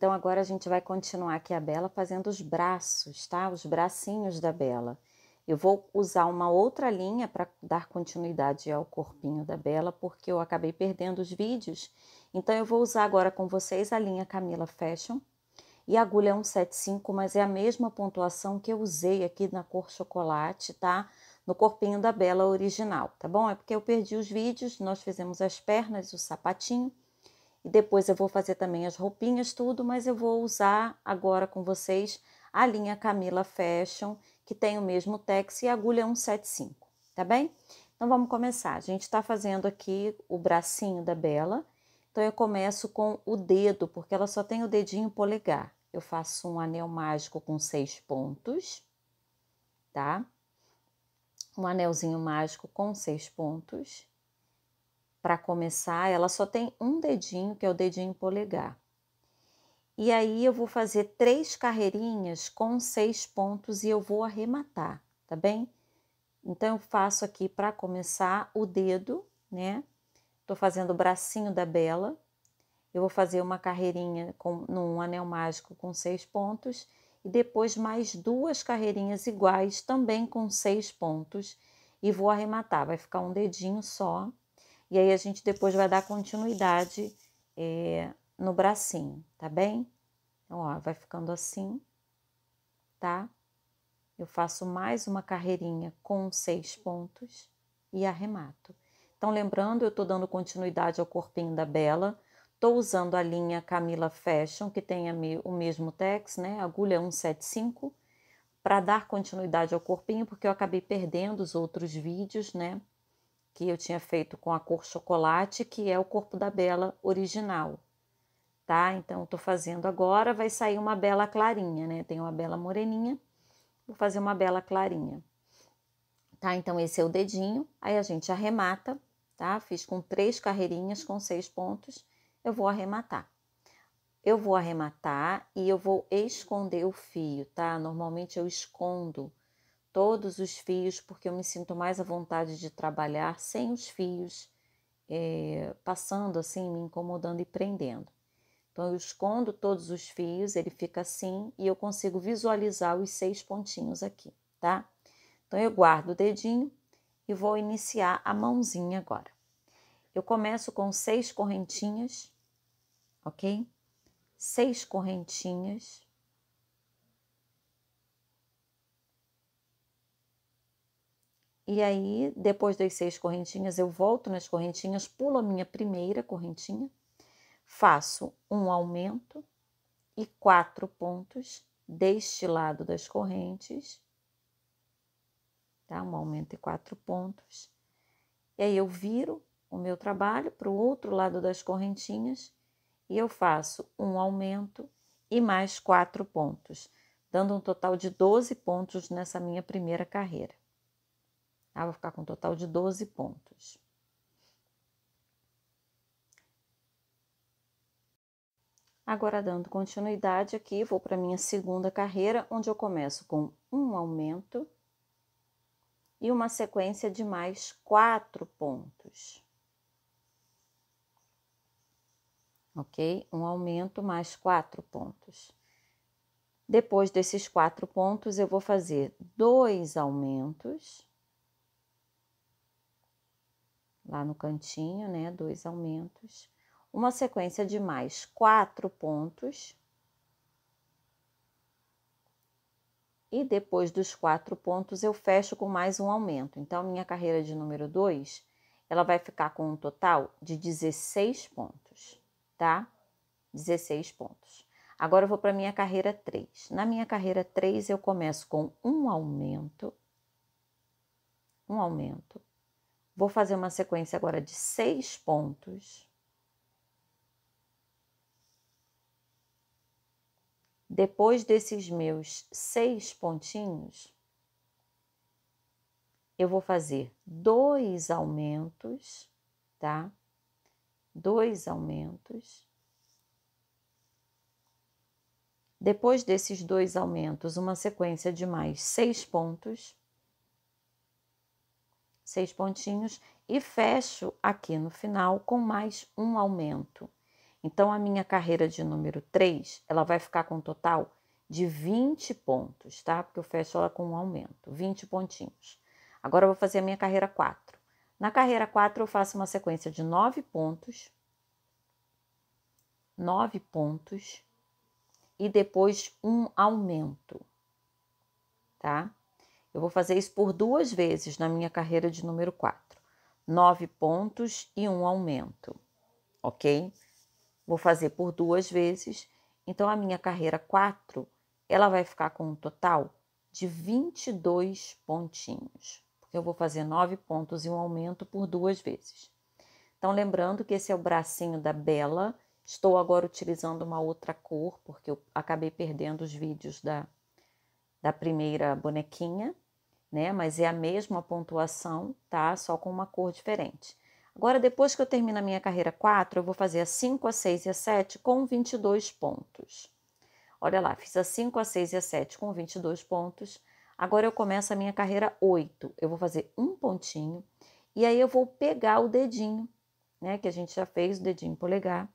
Então agora a gente vai continuar aqui a Bela fazendo os braços, tá? Os bracinhos da Bela. Eu vou usar uma outra linha para dar continuidade ao corpinho da Bela, porque eu acabei perdendo os vídeos. Então eu vou usar agora com vocês a linha Camila Fashion e a agulha 175, é mas é a mesma pontuação que eu usei aqui na cor chocolate, tá? No corpinho da Bela original, tá bom? É porque eu perdi os vídeos, nós fizemos as pernas, o sapatinho e depois eu vou fazer também as roupinhas, tudo, mas eu vou usar agora com vocês a linha Camila Fashion, que tem o mesmo tex e agulha 175, tá bem? Então vamos começar. A gente tá fazendo aqui o bracinho da Bela. Então eu começo com o dedo, porque ela só tem o dedinho polegar. Eu faço um anel mágico com seis pontos, tá? Um anelzinho mágico com seis pontos para começar, ela só tem um dedinho, que é o dedinho polegar. E aí eu vou fazer três carreirinhas com seis pontos e eu vou arrematar, tá bem? Então eu faço aqui para começar o dedo, né? Tô fazendo o bracinho da bela. Eu vou fazer uma carreirinha com num anel mágico com seis pontos e depois mais duas carreirinhas iguais também com seis pontos e vou arrematar. Vai ficar um dedinho só e aí a gente depois vai dar continuidade é, no bracinho, tá bem? Então, ó, vai ficando assim, tá? Eu faço mais uma carreirinha com seis pontos e arremato. Então, lembrando, eu tô dando continuidade ao corpinho da Bela. Tô usando a linha Camila Fashion, que tem o mesmo tex, né? Agulha 175, para dar continuidade ao corpinho, porque eu acabei perdendo os outros vídeos, né? que eu tinha feito com a cor chocolate, que é o corpo da Bela original, tá? Então, estou fazendo agora, vai sair uma Bela clarinha, né? Tem uma Bela moreninha, vou fazer uma Bela clarinha. Tá? Então, esse é o dedinho, aí a gente arremata, tá? Fiz com três carreirinhas, com seis pontos, eu vou arrematar. Eu vou arrematar e eu vou esconder o fio, tá? Normalmente eu escondo todos os fios, porque eu me sinto mais à vontade de trabalhar sem os fios é, passando assim, me incomodando e prendendo. Então eu escondo todos os fios, ele fica assim e eu consigo visualizar os seis pontinhos aqui, tá? Então eu guardo o dedinho e vou iniciar a mãozinha agora. Eu começo com seis correntinhas, ok? Seis correntinhas. E aí, depois das seis correntinhas, eu volto nas correntinhas, pulo a minha primeira correntinha, faço um aumento e quatro pontos deste lado das correntes, tá? Um aumento e quatro pontos. E aí eu viro o meu trabalho para o outro lado das correntinhas e eu faço um aumento e mais quatro pontos, dando um total de 12 pontos nessa minha primeira carreira. Ah, vou ficar com um total de 12 pontos. Agora, dando continuidade aqui, vou para a minha segunda carreira, onde eu começo com um aumento e uma sequência de mais quatro pontos. Ok? Um aumento mais quatro pontos. Depois desses quatro pontos, eu vou fazer dois aumentos lá no cantinho, né? Dois aumentos, uma sequência de mais quatro pontos. E depois dos quatro pontos, eu fecho com mais um aumento. Então, minha carreira de número 2, ela vai ficar com um total de 16 pontos, tá? 16 pontos. Agora eu vou para minha carreira 3. Na minha carreira 3, eu começo com um aumento, um aumento, Vou fazer uma sequência agora de seis pontos. Depois desses meus seis pontinhos, eu vou fazer dois aumentos, tá? Dois aumentos. Depois desses dois aumentos, uma sequência de mais seis pontos seis pontinhos, e fecho aqui no final com mais um aumento. Então, a minha carreira de número 3, ela vai ficar com um total de 20 pontos, tá? Porque eu fecho ela com um aumento, 20 pontinhos. Agora, eu vou fazer a minha carreira 4. Na carreira 4, eu faço uma sequência de 9 pontos, 9 pontos, e depois um aumento, tá? Eu vou fazer isso por duas vezes na minha carreira de número 4. Nove pontos e um aumento, ok? Vou fazer por duas vezes. Então, a minha carreira 4, ela vai ficar com um total de 22 pontinhos. Porque eu vou fazer nove pontos e um aumento por duas vezes. Então, lembrando que esse é o bracinho da Bela. Estou agora utilizando uma outra cor, porque eu acabei perdendo os vídeos da, da primeira bonequinha né? Mas é a mesma pontuação, tá? Só com uma cor diferente. Agora, depois que eu termino a minha carreira 4, eu vou fazer a 5, a 6 e a 7 com 22 pontos. Olha lá, fiz a 5, a 6 e a 7 com 22 pontos. Agora eu começo a minha carreira 8. Eu vou fazer um pontinho e aí eu vou pegar o dedinho, né? Que a gente já fez, o dedinho polegar.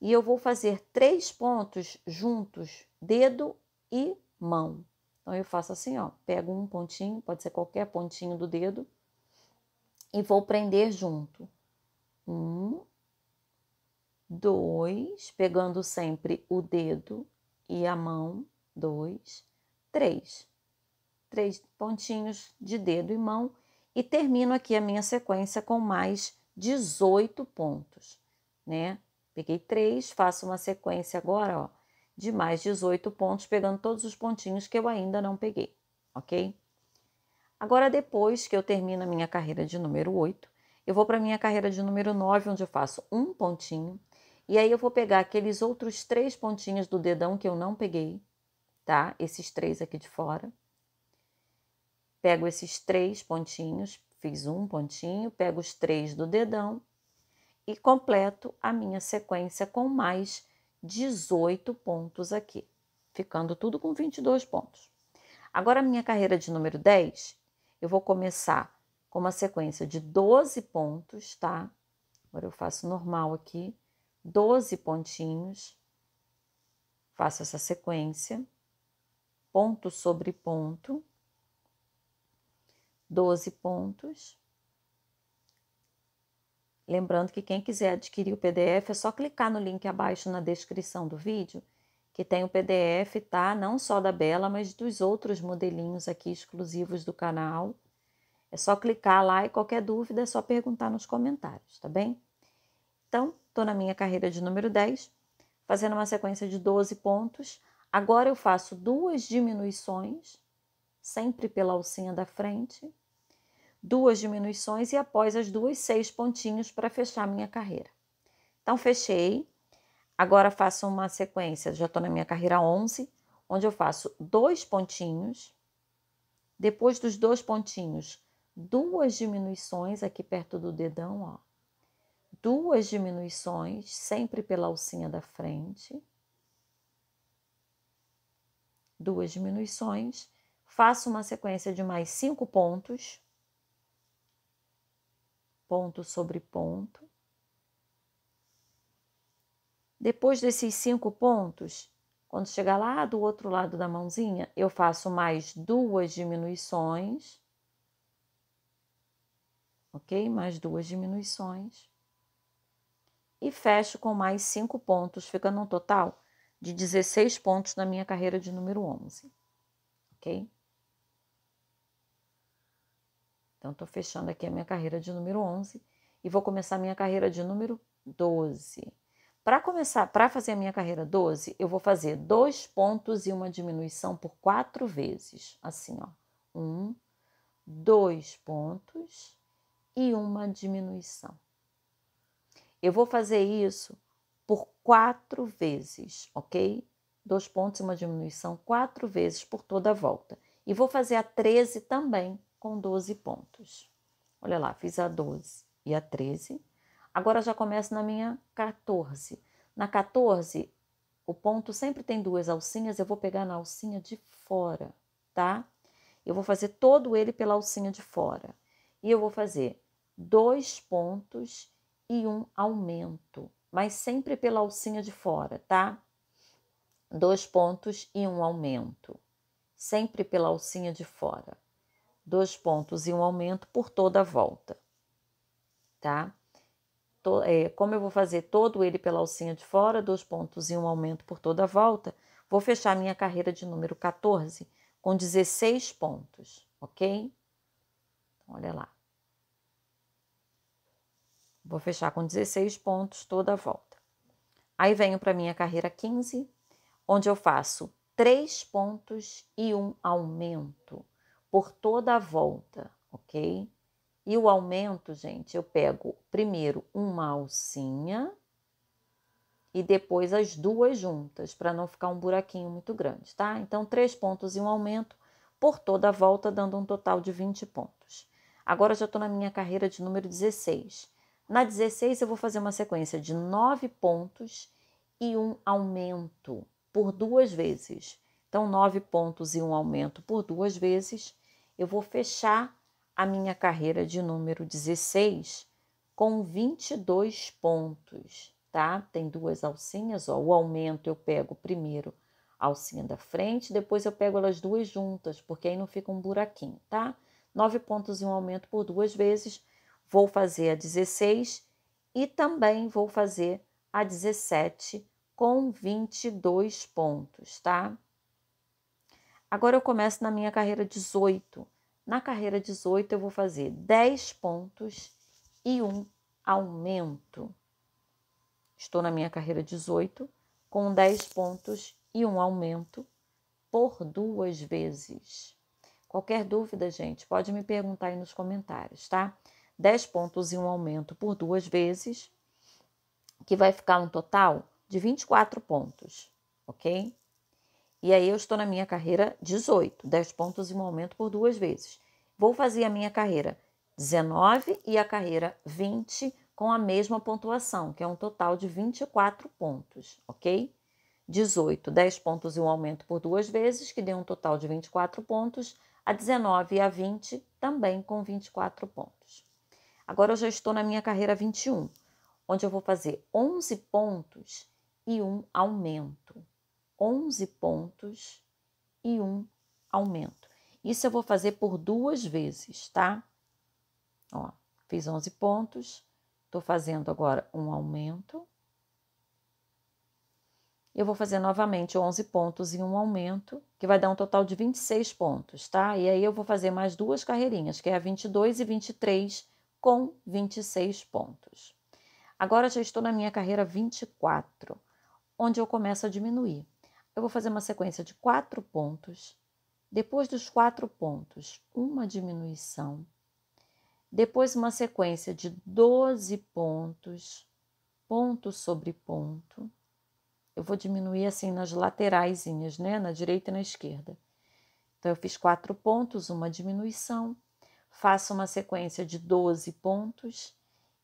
E eu vou fazer três pontos juntos, dedo e mão. Então eu faço assim, ó, pego um pontinho, pode ser qualquer pontinho do dedo, e vou prender junto. Um, dois, pegando sempre o dedo e a mão, dois, três. Três pontinhos de dedo e mão, e termino aqui a minha sequência com mais 18 pontos, né? Peguei três, faço uma sequência agora, ó de mais 18 pontos, pegando todos os pontinhos que eu ainda não peguei, ok? Agora, depois que eu termino a minha carreira de número 8, eu vou para a minha carreira de número 9, onde eu faço um pontinho, e aí eu vou pegar aqueles outros três pontinhos do dedão que eu não peguei, tá? Esses três aqui de fora. Pego esses três pontinhos, fiz um pontinho, pego os três do dedão e completo a minha sequência com mais 18 pontos aqui, ficando tudo com 22 pontos. Agora, minha carreira de número 10, eu vou começar com uma sequência de 12 pontos, tá? Agora eu faço normal aqui, 12 pontinhos, faço essa sequência, ponto sobre ponto, 12 pontos Lembrando que quem quiser adquirir o PDF é só clicar no link abaixo na descrição do vídeo, que tem o PDF, tá? Não só da Bela, mas dos outros modelinhos aqui exclusivos do canal. É só clicar lá e qualquer dúvida é só perguntar nos comentários, tá bem? Então, estou na minha carreira de número 10, fazendo uma sequência de 12 pontos. Agora eu faço duas diminuições, sempre pela alcinha da frente, duas diminuições e após as duas, seis pontinhos para fechar minha carreira. Então, fechei. Agora faço uma sequência, já estou na minha carreira 11, onde eu faço dois pontinhos. Depois dos dois pontinhos, duas diminuições aqui perto do dedão, ó. Duas diminuições, sempre pela alcinha da frente. Duas diminuições. Faço uma sequência de mais cinco pontos ponto sobre ponto. Depois desses cinco pontos, quando chegar lá do outro lado da mãozinha, eu faço mais duas diminuições, ok? Mais duas diminuições. E fecho com mais cinco pontos, ficando um total de 16 pontos na minha carreira de número 11, ok? Então, estou fechando aqui a minha carreira de número 11 e vou começar a minha carreira de número 12. Para começar, para fazer a minha carreira 12, eu vou fazer dois pontos e uma diminuição por quatro vezes. Assim, ó. Um, dois pontos e uma diminuição. Eu vou fazer isso por quatro vezes, ok? Dois pontos e uma diminuição quatro vezes por toda a volta. E vou fazer a 13 também, com 12 pontos. Olha lá, fiz a 12 e a 13. Agora já começo na minha 14. Na 14, o ponto sempre tem duas alcinhas, eu vou pegar na alcinha de fora, tá? Eu vou fazer todo ele pela alcinha de fora. E eu vou fazer dois pontos e um aumento, mas sempre pela alcinha de fora, tá? Dois pontos e um aumento, sempre pela alcinha de fora dois pontos e um aumento por toda a volta, tá? Tô, é, como eu vou fazer todo ele pela alcinha de fora, dois pontos e um aumento por toda a volta, vou fechar minha carreira de número 14 com 16 pontos, ok? Então, olha lá. Vou fechar com 16 pontos toda a volta. Aí venho para minha carreira 15, onde eu faço três pontos e um aumento por toda a volta, ok? E o aumento, gente, eu pego primeiro uma alcinha e depois as duas juntas, para não ficar um buraquinho muito grande, tá? Então, três pontos e um aumento por toda a volta, dando um total de 20 pontos. Agora já estou na minha carreira de número 16. Na 16, eu vou fazer uma sequência de nove pontos e um aumento por duas vezes. Então, nove pontos e um aumento por duas vezes eu vou fechar a minha carreira de número 16 com 22 pontos, tá? Tem duas alcinhas, ó, o aumento eu pego primeiro a alcinha da frente, depois eu pego elas duas juntas, porque aí não fica um buraquinho, tá? Nove pontos e um aumento por duas vezes, vou fazer a 16 e também vou fazer a 17 com 22 pontos, tá? Agora eu começo na minha carreira 18. Na carreira 18 eu vou fazer 10 pontos e um aumento. Estou na minha carreira 18 com 10 pontos e um aumento por duas vezes. Qualquer dúvida, gente, pode me perguntar aí nos comentários, tá? 10 pontos e um aumento por duas vezes, que vai ficar um total de 24 pontos, ok? E aí eu estou na minha carreira 18, 10 pontos em um aumento por duas vezes. Vou fazer a minha carreira 19 e a carreira 20 com a mesma pontuação, que é um total de 24 pontos, ok? 18, 10 pontos e um aumento por duas vezes, que deu um total de 24 pontos. A 19 e a 20, também com 24 pontos. Agora eu já estou na minha carreira 21, onde eu vou fazer 11 pontos e um aumento. 11 pontos e um aumento. Isso eu vou fazer por duas vezes, tá? Ó, fiz 11 pontos, estou fazendo agora um aumento. Eu vou fazer novamente 11 pontos e um aumento, que vai dar um total de 26 pontos, tá? E aí eu vou fazer mais duas carreirinhas, que é a 22 e 23, com 26 pontos. Agora já estou na minha carreira 24, onde eu começo a diminuir eu vou fazer uma sequência de quatro pontos. Depois dos quatro pontos, uma diminuição. Depois, uma sequência de 12 pontos, ponto sobre ponto. Eu vou diminuir assim nas lateraisinhas, né? Na direita e na esquerda. Então, eu fiz quatro pontos, uma diminuição. Faço uma sequência de 12 pontos.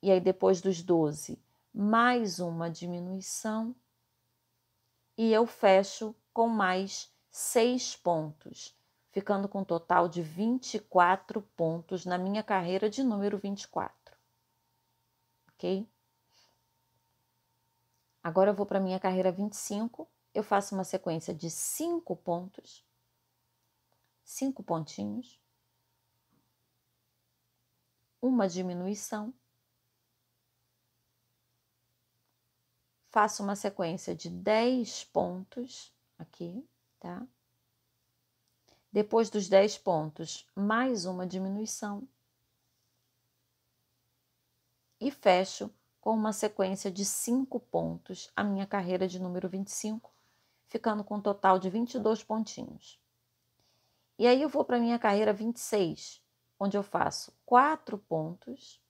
E aí, depois dos 12, mais uma diminuição e eu fecho com mais 6 pontos, ficando com um total de 24 pontos na minha carreira de número 24. Ok? Agora eu vou para minha carreira 25, eu faço uma sequência de 5 pontos, 5 pontinhos, uma diminuição faço uma sequência de 10 pontos aqui, tá? Depois dos 10 pontos, mais uma diminuição. E fecho com uma sequência de 5 pontos a minha carreira de número 25, ficando com um total de 22 pontinhos. E aí eu vou para a minha carreira 26, onde eu faço 4 pontos.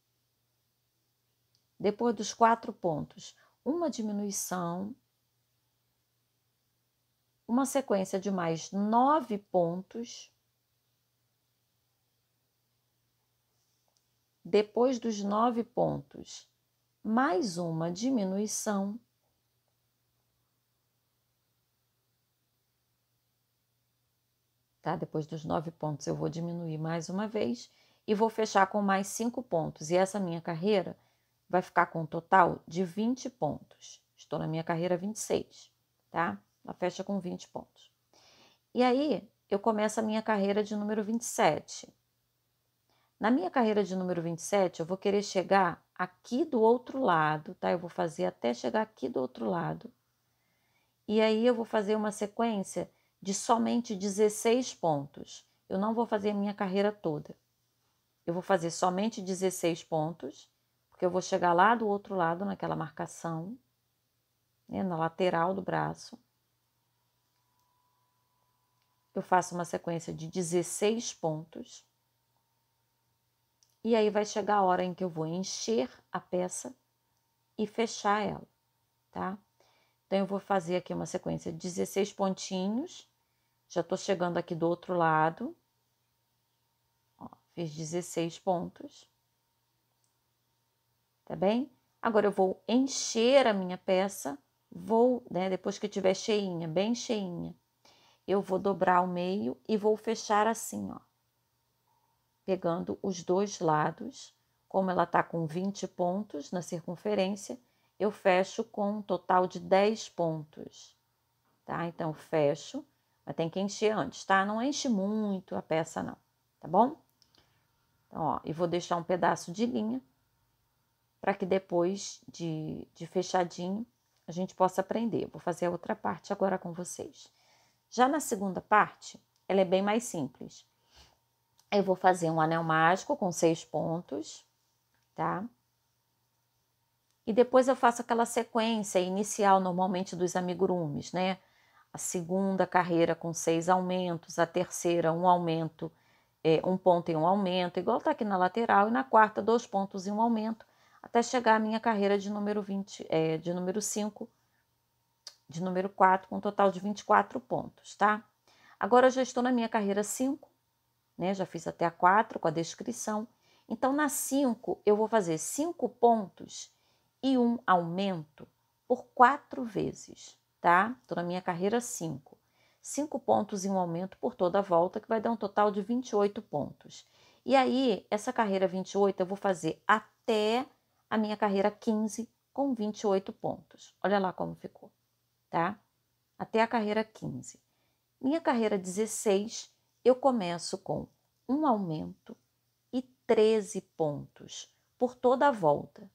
Depois dos 4 pontos, uma diminuição, uma sequência de mais nove pontos. Depois dos nove pontos, mais uma diminuição. Tá? Depois dos nove pontos, eu vou diminuir mais uma vez e vou fechar com mais cinco pontos. E essa minha carreira vai ficar com um total de 20 pontos. Estou na minha carreira 26, tá? Ela fecha com 20 pontos. E aí, eu começo a minha carreira de número 27. Na minha carreira de número 27, eu vou querer chegar aqui do outro lado, tá? Eu vou fazer até chegar aqui do outro lado. E aí, eu vou fazer uma sequência de somente 16 pontos. Eu não vou fazer a minha carreira toda. Eu vou fazer somente 16 pontos porque eu vou chegar lá do outro lado, naquela marcação, né, na lateral do braço. Eu faço uma sequência de 16 pontos. E aí vai chegar a hora em que eu vou encher a peça e fechar ela, tá? Então, eu vou fazer aqui uma sequência de 16 pontinhos. Já tô chegando aqui do outro lado. Ó, fiz 16 pontos tá bem? Agora eu vou encher a minha peça, vou, né, depois que tiver cheinha, bem cheinha, eu vou dobrar o meio e vou fechar assim, ó. Pegando os dois lados, como ela tá com 20 pontos na circunferência, eu fecho com um total de 10 pontos, tá? Então, fecho, mas tem que encher antes, tá? Não enche muito a peça não, tá bom? Então, ó, e vou deixar um pedaço de linha para que depois de, de fechadinho a gente possa aprender. vou fazer a outra parte agora com vocês. Já na segunda parte, ela é bem mais simples. Eu vou fazer um anel mágico com seis pontos, tá? E depois eu faço aquela sequência inicial, normalmente, dos amigurumis, né? A segunda carreira com seis aumentos, a terceira, um aumento, é, um ponto e um aumento, igual tá aqui na lateral, e na quarta, dois pontos e um aumento, até chegar à minha carreira de número 20, é, de número 5, de número 4, com um total de 24 pontos, tá? Agora eu já estou na minha carreira 5, né? Já fiz até a 4 com a descrição. Então, na 5, eu vou fazer 5 pontos e um aumento por 4 vezes, tá? Estou na minha carreira 5. 5 pontos e um aumento por toda a volta, que vai dar um total de 28 pontos. E aí, essa carreira 28 eu vou fazer até a minha carreira 15 com 28 pontos. Olha lá como ficou, tá? Até a carreira 15. Minha carreira 16, eu começo com um aumento e 13 pontos por toda a volta.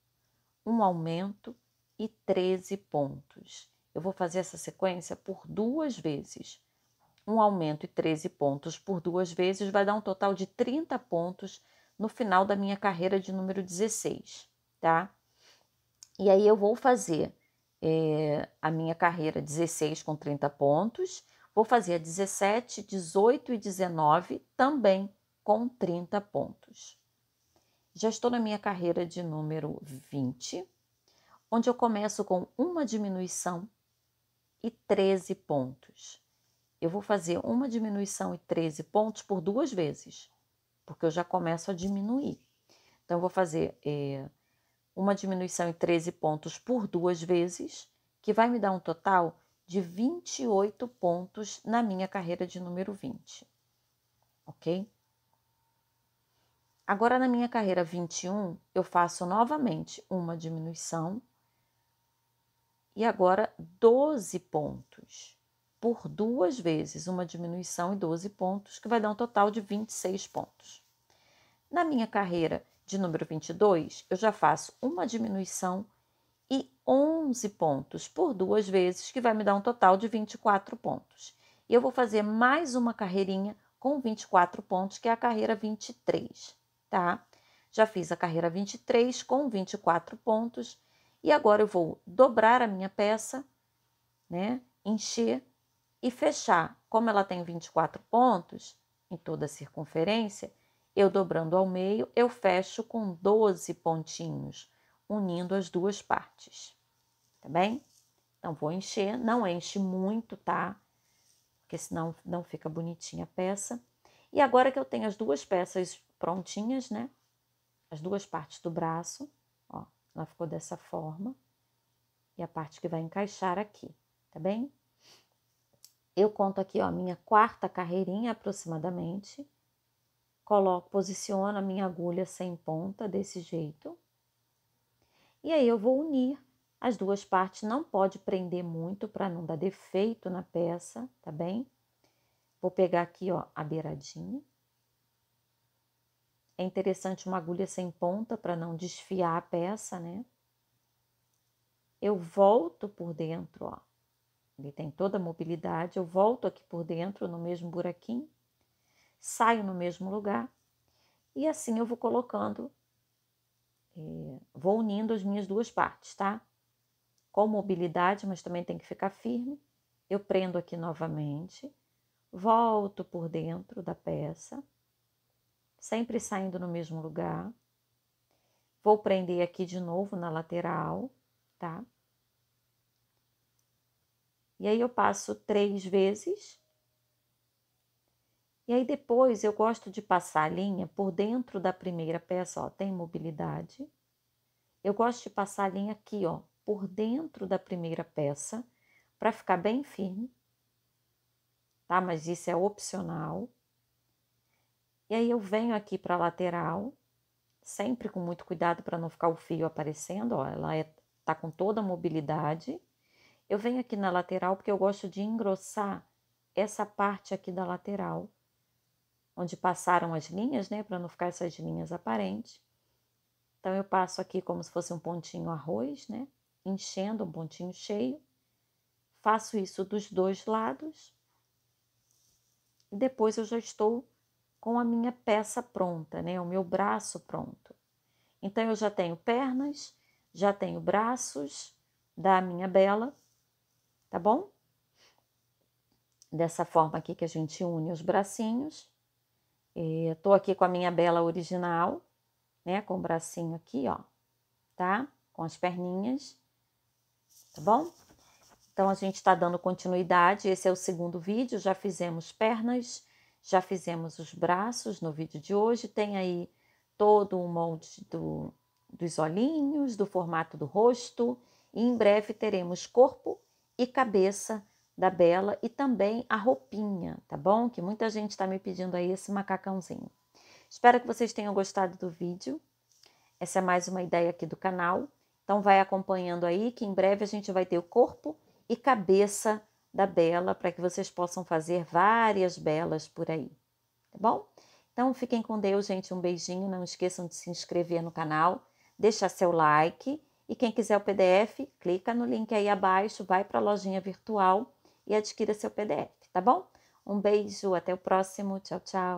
Um aumento e 13 pontos. Eu vou fazer essa sequência por duas vezes. Um aumento e 13 pontos por duas vezes vai dar um total de 30 pontos no final da minha carreira de número 16 tá? E aí eu vou fazer é, a minha carreira 16 com 30 pontos, vou fazer a 17, 18 e 19 também com 30 pontos. Já estou na minha carreira de número 20, onde eu começo com uma diminuição e 13 pontos. Eu vou fazer uma diminuição e 13 pontos por duas vezes, porque eu já começo a diminuir. Então, eu vou fazer é, uma diminuição em 13 pontos por duas vezes, que vai me dar um total de 28 pontos na minha carreira de número 20. Ok? Agora, na minha carreira 21, eu faço novamente uma diminuição e agora 12 pontos por duas vezes, uma diminuição e 12 pontos, que vai dar um total de 26 pontos. Na minha carreira de número 22, eu já faço uma diminuição e 11 pontos por duas vezes, que vai me dar um total de 24 pontos. E eu vou fazer mais uma carreirinha com 24 pontos, que é a carreira 23, tá? Já fiz a carreira 23 com 24 pontos e agora eu vou dobrar a minha peça, né? Encher e fechar. Como ela tem 24 pontos em toda a circunferência, eu dobrando ao meio, eu fecho com 12 pontinhos, unindo as duas partes, tá bem? Então, vou encher, não enche muito, tá? Porque senão não fica bonitinha a peça. E agora que eu tenho as duas peças prontinhas, né? As duas partes do braço, ó, ela ficou dessa forma. E a parte que vai encaixar aqui, tá bem? Eu conto aqui, ó, minha quarta carreirinha aproximadamente coloco, posiciono a minha agulha sem ponta desse jeito. E aí eu vou unir as duas partes, não pode prender muito para não dar defeito na peça, tá bem? Vou pegar aqui, ó, a beiradinha. É interessante uma agulha sem ponta para não desfiar a peça, né? Eu volto por dentro, ó. Ele tem toda a mobilidade, eu volto aqui por dentro no mesmo buraquinho saio no mesmo lugar e assim eu vou colocando, é, vou unindo as minhas duas partes, tá? Com mobilidade, mas também tem que ficar firme. Eu prendo aqui novamente, volto por dentro da peça, sempre saindo no mesmo lugar. Vou prender aqui de novo na lateral, tá? E aí eu passo três vezes e aí depois eu gosto de passar a linha por dentro da primeira peça, ó, tem mobilidade. Eu gosto de passar a linha aqui, ó, por dentro da primeira peça, para ficar bem firme. Tá? Mas isso é opcional. E aí eu venho aqui para a lateral, sempre com muito cuidado para não ficar o fio aparecendo, ó, ela é, tá com toda a mobilidade. Eu venho aqui na lateral porque eu gosto de engrossar essa parte aqui da lateral onde passaram as linhas, né, para não ficar essas linhas aparentes. Então eu passo aqui como se fosse um pontinho arroz, né, enchendo um pontinho cheio. Faço isso dos dois lados. E depois eu já estou com a minha peça pronta, né, o meu braço pronto. Então eu já tenho pernas, já tenho braços da minha bela, tá bom? Dessa forma aqui que a gente une os bracinhos. Estou aqui com a minha bela original, né? Com o bracinho aqui, ó, tá? Com as perninhas, tá bom? Então, a gente está dando continuidade. Esse é o segundo vídeo. Já fizemos pernas, já fizemos os braços no vídeo de hoje. Tem aí todo um monte do, dos olhinhos, do formato do rosto. E em breve teremos corpo e cabeça da Bela e também a roupinha, tá bom? Que muita gente está me pedindo aí esse macacãozinho. Espero que vocês tenham gostado do vídeo. Essa é mais uma ideia aqui do canal. Então vai acompanhando aí que em breve a gente vai ter o corpo e cabeça da Bela para que vocês possam fazer várias belas por aí, tá bom? Então fiquem com Deus, gente, um beijinho, não esqueçam de se inscrever no canal, deixar seu like e quem quiser o PDF, clica no link aí abaixo, vai para a lojinha virtual e adquira seu PDF, tá bom? Um beijo, até o próximo, tchau, tchau.